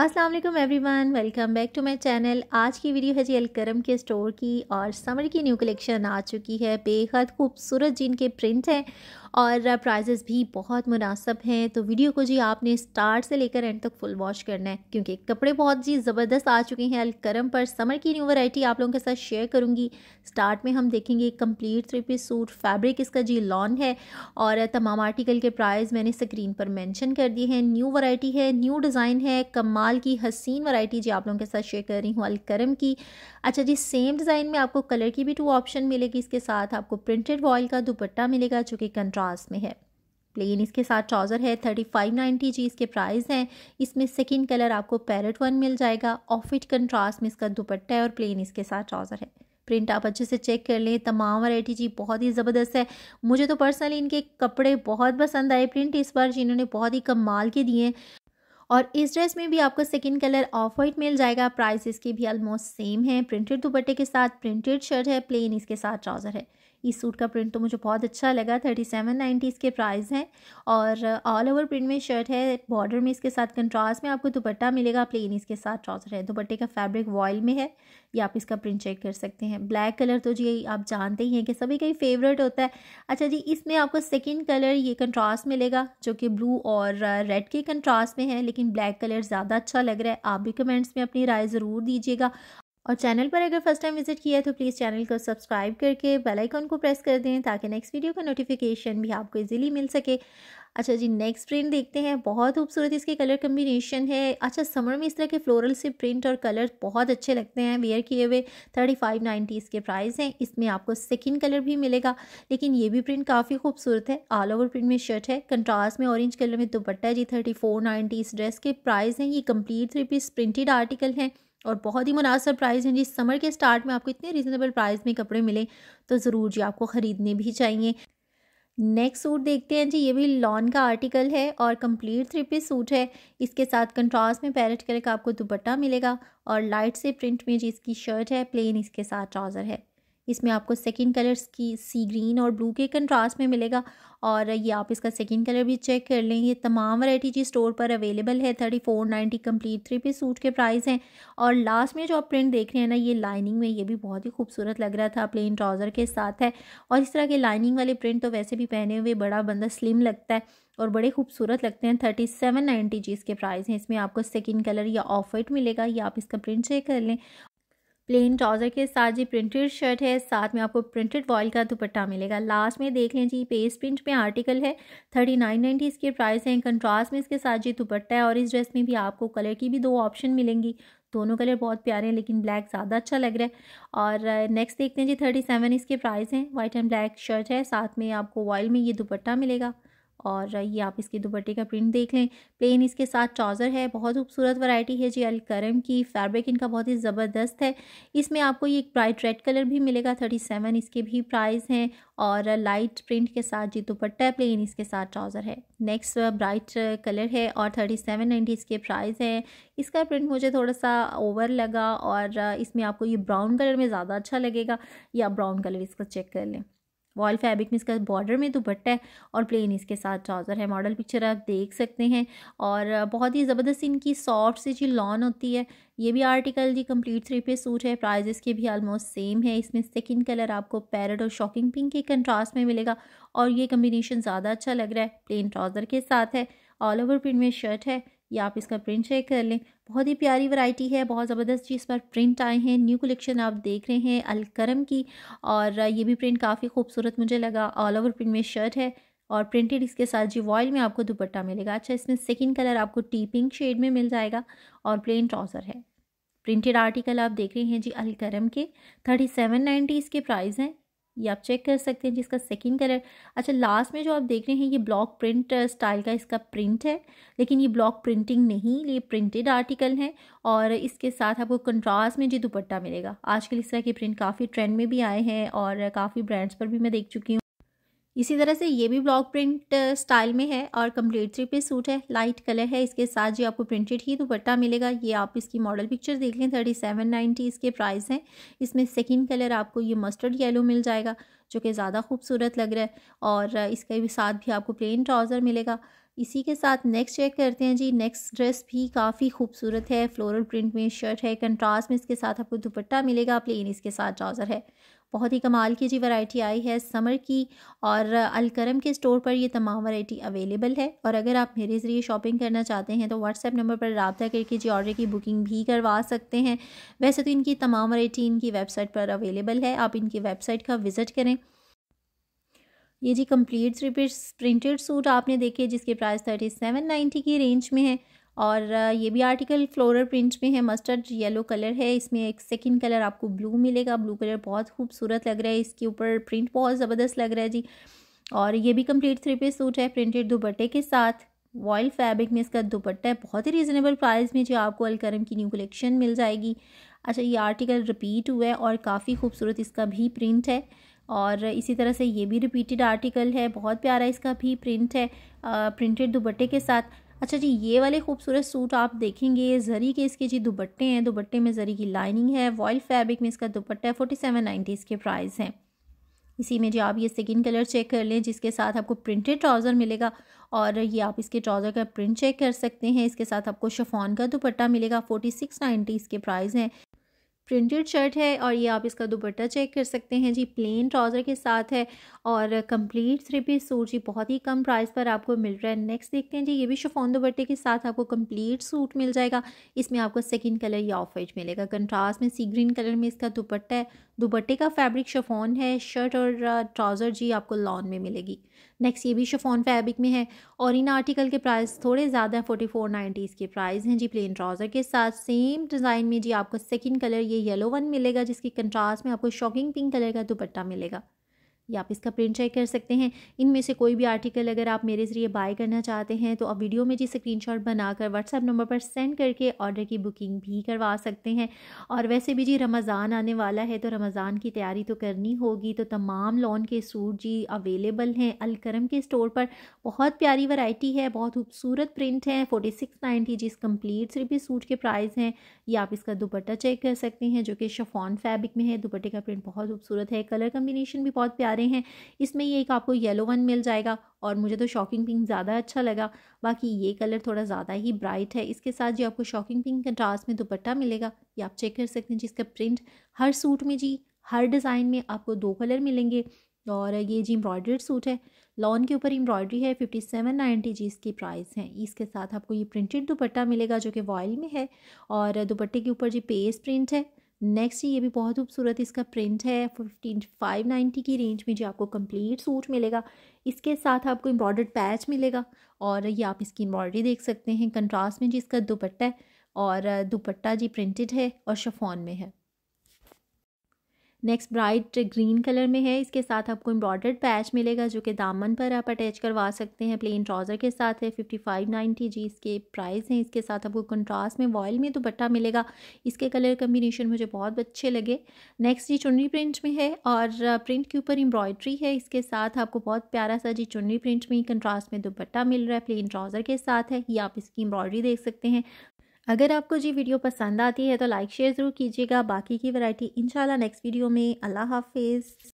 Aslam everyone welcome back to my channel आज की video है जी अलकरम के स्टोर की और समर की न्यू कलेक्शन आ चुकी है बेहद खूबसूरत जिनके प्रिंट हैं और प्राइजेस भी बहुत मुनासब हैं तो वीडियो को जी आपने स्टार्ट से लेकर एंड तक फुल वॉश करना है क्योंकि कपड़े बहुत जी ज़बरदस्त आ चुके हैं अलकरम पर समर की न्यू वैरायटी आप लोगों के साथ शेयर करूंगी स्टार्ट में हम देखेंगे complete three piece suit fabric इसका जी लॉन है और तमाम आर्टिकल के प्राइस मैंने स्क्रीन पर मैंशन कर दिए हैं न्यू वरायटी है न्यू डिज़ाइन है कमाल की हसीन वरायटी जी आप लोगों के साथ शेयर कर रही हूँ अलकरम की अच्छा जी सेम डिज़ाइन में आपको कलर की भी टू ऑप्शन मिलेगी इसके साथ आपको प्रिंटेड वॉयल का दुपट्टा मिलेगा जो कि कंट्रा कंट्रास्ट में है प्लेन इसके साथ ट्राउज़र है थर्टी फाइव नाइन्टी जी इसके प्राइस हैं इसमें सेकंड कलर आपको पैरेट वन मिल जाएगा ऑफिट कंट्रास्ट में इसका दुपट्टा है और प्लेन इसके साथ ट्राउज़र है प्रिंट आप अच्छे से चेक कर लें तमाम वैरायटी जी बहुत ही ज़बरदस्त है मुझे तो पर्सनली इनके कपड़े बहुत पसंद आए प्रिंट इस बार जिन्होंने बहुत ही कमाल के दिए और इस ड्रेस में भी आपको सेकंड कलर ऑफ वाइट मिल जाएगा प्राइस इसके भी ऑलमोस्ट सेम है प्रिंटेड दुपट्टे के साथ प्रिंटेड शर्ट है प्लेन इसके साथ ट्राउज़र है इस सूट का प्रिंट तो मुझे बहुत अच्छा लगा थर्टी सेवन नाइन्टी इसके प्राइस हैं और ऑल ओवर प्रिंट में शर्ट है बॉर्डर में इसके साथ कंट्रास्ट में आपको दुपट्टा मिलेगा प्लेन इसके साथ ट्राउज़र है दुपट्टे का फैब्रिक वॉयल में है या आप इसका प्रिंट चेक कर सकते हैं ब्लैक कलर तो जी आप जानते ही हैं कि सभी का ही फेवरेट होता है अच्छा जी इसमें आपको सेकेंड कलर ये कंट्रास्ट मिलेगा जो कि ब्लू और रेड के कंट्रास्ट में है लेकिन ब्लैक कलर ज़्यादा अच्छा लग रहा है आप भी कमेंट्स में अपनी राय ज़रूर दीजिएगा और चैनल पर अगर फर्स्ट टाइम विजिट किया है तो प्लीज़ चैनल को सब्सक्राइब करके बेल आइकन को प्रेस कर दें ताकि नेक्स्ट वीडियो का नोटिफिकेशन भी आपको इजीली मिल सके अच्छा जी नेक्स्ट प्रिंट देखते हैं बहुत खूबसूरत इसके कलर कम्बिनेशन है अच्छा समर में इस तरह के फ्लोरल से प्रिंट और कलर बहुत अच्छे लगते हैं वेयर किए हुए थर्टी फाइव नाइन्टी इसके प्राइस हैं इसमें आपको सेकंड कलर भी मिलेगा लेकिन ये भी प्रिंट काफ़ी खूबसूरत है ऑल ओवर प्रिंट में शर्ट है कंट्रास्ट में ऑरेंज कलर में दुपट्टा जी थर्टी फोर नाइन्टी इस ड्रेस के प्राइस हैं ये complete three piece printed article हैं और बहुत ही मुनासर प्राइस हैं जी समर के स्टार्ट में आपको इतने रीज़नेबल प्राइस में कपड़े मिले तो ज़रूर जी आपको ख़रीदने भी चाहिए नेक्स्ट सूट देखते हैं जी ये भी लॉन का आर्टिकल है और कंप्लीट थ्री पीस सूट है इसके साथ कंट्रास्ट में पैरट कलर का आपको दुपट्टा मिलेगा और लाइट से प्रिंट में जी इसकी शर्ट है प्लेन इसके साथ ट्राउज़र है इसमें आपको सेकेंड कलर्स की सी ग्रीन और ब्लू के कंट्रास्ट में मिलेगा और ये आप इसका सेकेंड कलर भी चेक कर लें ये तमाम वैरायटी जी स्टोर पर अवेलेबल है thirty four ninety complete three piece suit के प्राइस हैं और लास्ट में जो आप प्रिंट देख रहे हैं ना ये लाइनिंग में ये भी बहुत ही खूबसूरत लग रहा था प्लेन ट्राउज़र के साथ है और इस तरह के लाइनिंग वाले प्रिंट तो वैसे भी पहने हुए बड़ा बंदा स्लिम लगता है और बड़े खूबसूरत लगते हैं थर्टी सेवन नाइन्टी जी इसके प्राइस हैं इसमें आपको सेकेंड कलर या ऑफ वाइट मिलेगा या आप इसका प्रिंट चेक कर लें प्लेन ट्राउज़र के साथ जी प्रिंटेड शर्ट है साथ में आपको प्रिंटेड वॉयल का दुपट्टा मिलेगा लास्ट में देख लें जी पेस प्रिंट में आर्टिकल है थर्टी नाइन नाइन्टी इसके प्राइस हैं कंट्रास्ट में इसके साथ जी दुपट्टा है और इस ड्रेस में भी आपको कलर की भी दो ऑप्शन मिलेंगी दोनों कलर बहुत प्यारे हैं लेकिन ब्लैक ज़्यादा अच्छा लग रहा है और नेक्स्ट देखते हैं जी थर्टी सेवन इसके प्राइस हैं वाइट एंड ब्लैक शर्ट है साथ में आपको वॉयल में ये दुपट्टा मिलेगा और ये आप इसके दुपट्टे का प्रिंट देख लें प्लेन इसके साथ ट्राउज़र है बहुत खूबसूरत वैरायटी है जी अलकरम की फैब्रिक इनका बहुत ही ज़बरदस्त है इसमें आपको ये एक ब्राइट रेड कलर भी मिलेगा थर्टी सेवन इसके भी प्राइस हैं और लाइट प्रिंट के साथ जी दुपट्टा है प्लेन इसके साथ ट्राउज़र है नेक्स्ट ब्राइट कलर है और थर्टी सेवन नाइन्टी इसके प्राइस हैं इसका प्रिंट मुझे थोड़ा सा ओवर लगा और uh, इसमें आपको ये ब्राउन कलर में ज़्यादा अच्छा लगेगा या ब्राउन कलर इसका चेक कर लें वॉल फैब्रिक में इसका बॉर्डर में दुपट्टा है और प्लेन इसके साथ ट्राउज़र है मॉडल पिक्चर आप देख सकते हैं और बहुत ही ज़बरदस्त इनकी सॉफ्ट सी जी लॉन होती है ये भी आर्टिकल जी कंप्लीट थ्री पे सूट है प्राइजेस इसके भी आलमोस्ट सेम है इसमें सेकंड कलर आपको पैरट और शॉकिंग पिंक के कंट्रास्ट में मिलेगा और ये कम्बिनेशन ज़्यादा अच्छा लग रहा है प्लेन ट्राउज़र के साथ है ऑल ओवर प्रिंट में शर्ट है या आप इसका प्रिंट चेक कर लें बहुत ही प्यारी वैरायटी है बहुत ज़बरदस्त जी इस पर प्रिंट आए हैं न्यू कलेक्शन आप देख रहे हैं अलकरम की और ये भी प्रिंट काफ़ी खूबसूरत मुझे लगा ऑल ओवर प्रिंट में शर्ट है और प्रिंटेड इसके साथ जी वॉयल में आपको दुपट्टा मिलेगा अच्छा इसमें सेकेंड कलर आपको टी पिंक शेड में मिल जाएगा और प्लेन ट्राउज़र है प्रिंटेड आर्टिकल आप देख रहे हैं जी अलकरम के थर्टी सेवन नाइन्टी इसके प्राइस हैं ये आप चेक कर सकते हैं जिसका सेकंड कलर अच्छा लास्ट में जो आप देख रहे हैं ये ब्लॉक प्रिंट स्टाइल का इसका प्रिंट है लेकिन ये ब्लॉक प्रिंटिंग नहीं ये प्रिंटेड आर्टिकल है और इसके साथ आपको कंट्रास्ट में जी दुपट्टा मिलेगा आजकल इस तरह के प्रिंट काफ़ी ट्रेंड में भी आए हैं और काफ़ी ब्रांड्स पर भी मैं देख चुकी हूँ इसी तरह से ये भी ब्लॉक प्रिंट स्टाइल में है और थ्री पे सूट है लाइट कलर है इसके साथ जो आपको प्रिंटेड ही दुपट्टा मिलेगा ये आप इसकी मॉडल पिक्चर देख लें थर्टी सेवन नाइन्टी इसके प्राइस हैं इसमें सेकंड कलर आपको ये मस्टर्ड येलो मिल जाएगा जो कि ज़्यादा खूबसूरत लग रहा है और uh, इसके भी साथ भी आपको प्लेन ट्राउज़र मिलेगा इसी के साथ नेक्स्ट चेक करते हैं जी नेक्स्ट ड्रेस भी काफ़ी खूबसूरत है फ्लोरल प्रिंट में शर्ट है कंट्रास्ट में इसके साथ आपको दुपट्टा मिलेगा प्लेन इसके साथ ट्राउज़र है बहुत ही कमाल की जी वैरायटी आई है समर की और अलकरम के स्टोर पर ये तमाम वैरायटी अवेलेबल है और अगर आप मेरे ज़रिए शॉपिंग करना चाहते हैं तो व्हाट्सएप नंबर पर रबा करके जी ऑर्डर की बुकिंग भी करवा सकते हैं वैसे तो इनकी तमाम वैरायटी इनकी वेबसाइट पर अवेलेबल है आप इनकी वेबसाइट का विज़िट करें ये जी कम्प्लीट प्रिंटेड सूट आपने देखे जिसके प्राइस थर्टी सेवन नाइन्टी की रेंज में है और ये भी आर्टिकल फ्लोरल प्रिंट में है मस्टर्ड येलो कलर है इसमें एक सेकंड कलर आपको ब्लू मिलेगा ब्लू कलर बहुत खूबसूरत लग रहा है इसके ऊपर प्रिंट बहुत ज़बरदस्त लग रहा है जी और ये भी कंप्लीट थ्री पीस सूट है प्रिंटेड दुपट्टे के साथ वॉयल फैब्रिक में इसका दुपट्टा है बहुत ही रिजनेबल प्राइस में जो आपको अलकरम की न्यू कलेक्शन मिल जाएगी अच्छा ये आर्टिकल रिपीट हुआ है और काफ़ी खूबसूरत इसका भी प्रिंट है और इसी तरह से ये भी रिपीटेड आर्टिकल है बहुत प्यारा इसका भी प्रिंट है प्रिंटेड दुपट्टे के साथ अच्छा जी ये वाले खूबसूरत सूट आप देखेंगे जरी के इसके जी दुपट्टे हैं दुपट्टे में जरी की लाइनिंग है वॉयल फैब्रिक में इसका दुपट्टा है फोर्टी सेवन नाइन्टी इसके प्राइस हैं इसी में जी आप ये सेकेंड कलर चेक कर लें जिसके साथ आपको प्रिंटेड ट्राउज़र मिलेगा और ये आप इसके ट्राउज़र का प्रिंट चेक कर सकते हैं इसके साथ आपको शफॉन का दुपट्टा मिलेगा फोर्टी सिक्स नाइन्टी इसके प्राइस हैं प्रिंटेड शर्ट है और ये आप इसका दुपट्टा चेक कर सकते हैं जी प्लेन ट्राउज़र के साथ है और कंप्लीट थ्री पीस सूट जी बहुत ही कम प्राइस पर आपको मिल रहा है नेक्स्ट देखते हैं जी ये भी शिफॉन दुपट्टे के साथ आपको कंप्लीट सूट मिल जाएगा इसमें आपको सेकंड कलर या ऑफ वाइट मिलेगा कंट्रास्ट में सी ग्रीन कलर में इसका दुपट्टा है दुपट्टे का फैब्रिक शफोन है शर्ट और ट्राउज़र जी आपको लॉन में मिलेगी नेक्स्ट ये भी शफोन फैब्रिक में है और इन आर्टिकल के प्राइस थोड़े ज़्यादा हैं फोर्टी फोर नाइन्टीज के प्राइस हैं जी प्लेन ट्राउज़र के साथ सेम डिज़ाइन में जी आपको सेकंड कलर ये येलो वन मिलेगा जिसकी कंट्रास्ट में आपको शॉकिंग पिंक कलर का दुपट्टा मिलेगा या आप इसका प्रिंट चेक कर सकते हैं इनमें से कोई भी आर्टिकल अगर आप मेरे ज़रिए बाय करना चाहते हैं तो आप वीडियो में जी स्क्रीनशॉट बनाकर व्हाट्सएप नंबर पर सेंड करके ऑर्डर की बुकिंग भी करवा सकते हैं और वैसे भी जी रमज़ान आने वाला है तो रमज़ान की तैयारी तो करनी होगी तो तमाम लॉन के सूट जी अवेलेबल हैं अलकरम के स्टोर पर बहुत प्यारी वैरायटी है बहुत खूबसूरत प्रिंट है फोर्टी सिक्स नाइन्टी जी कम्प्लीट सिर्फ इस सूट के प्राइस हैं ये आप इसका दुपट्टा चेक कर सकते हैं जो कि शफॉन फैब्रिक में है दुपट्टे का प्रिंट बहुत खूबसूरत है कलर कम्बिनेशन भी बहुत प्यारे सारे हैं इसमें ये एक आपको येलो वन मिल जाएगा और मुझे तो शॉकिंग पिंक ज़्यादा अच्छा लगा बाकी ये कलर थोड़ा ज़्यादा ही ब्राइट है इसके साथ जो आपको शॉकिंग पिंक कंट्रास्ट में दुपट्टा मिलेगा ये आप चेक कर सकते हैं जिसका प्रिंट हर सूट में जी हर डिज़ाइन में आपको दो कलर मिलेंगे और ये जी एम्ब्रॉयड्रेड सूट है लॉन के ऊपर एम्ब्रॉयड्री है फिफ्टी सेवन नाइन्टी जी इसकी प्राइस है इसके साथ आपको ये प्रिंटेड दुपट्टा मिलेगा जो कि वॉयल में है और दुपट्टे के ऊपर जी पेस प्रिंट है नेक्स्ट ये भी बहुत खूबसूरत इसका प्रिंट है फिफ्टीन फाइव नाइन्टी की रेंज में जो आपको कंप्लीट सूट मिलेगा इसके साथ आपको एम्ब्रॉयडर्ड पैच मिलेगा और ये आप इसकी एम्ब्रॉयडरी देख सकते हैं कंट्रास्ट में जी इसका दुपट्टा है और दुपट्टा जी प्रिंटेड है और शफॉन में है नेक्स्ट ब्राइट ग्रीन कलर में है इसके साथ आपको एम्ब्रॉयडर्ड पैच मिलेगा जो कि दामन पर आप अटैच करवा सकते हैं प्लेन ट्राउज़र के साथ है फिफ्टी फाइव नाइन्टी जी इसके प्राइस हैं इसके साथ आपको कंट्रास्ट में वॉयल में दुपट्टा मिलेगा इसके कलर कम्बिनेशन मुझे बहुत अच्छे लगे नेक्स्ट जी चुनरी प्रिंट में है और प्रिंट के ऊपर एम्ब्रॉयड्री है इसके साथ आपको बहुत प्यारा सा जी चुनरी प्रिंट में कंट्रास्ट में दुपट्टा मिल रहा है प्लेन ट्राउज़र के साथ है ये आप इसकी एम्ब्रॉयड्री देख सकते हैं अगर आपको जी वीडियो पसंद आती है तो लाइक शेयर ज़रूर कीजिएगा बाकी की वैरायटी इंशाल्लाह नेक्स्ट वीडियो में अल्लाह हाफिज़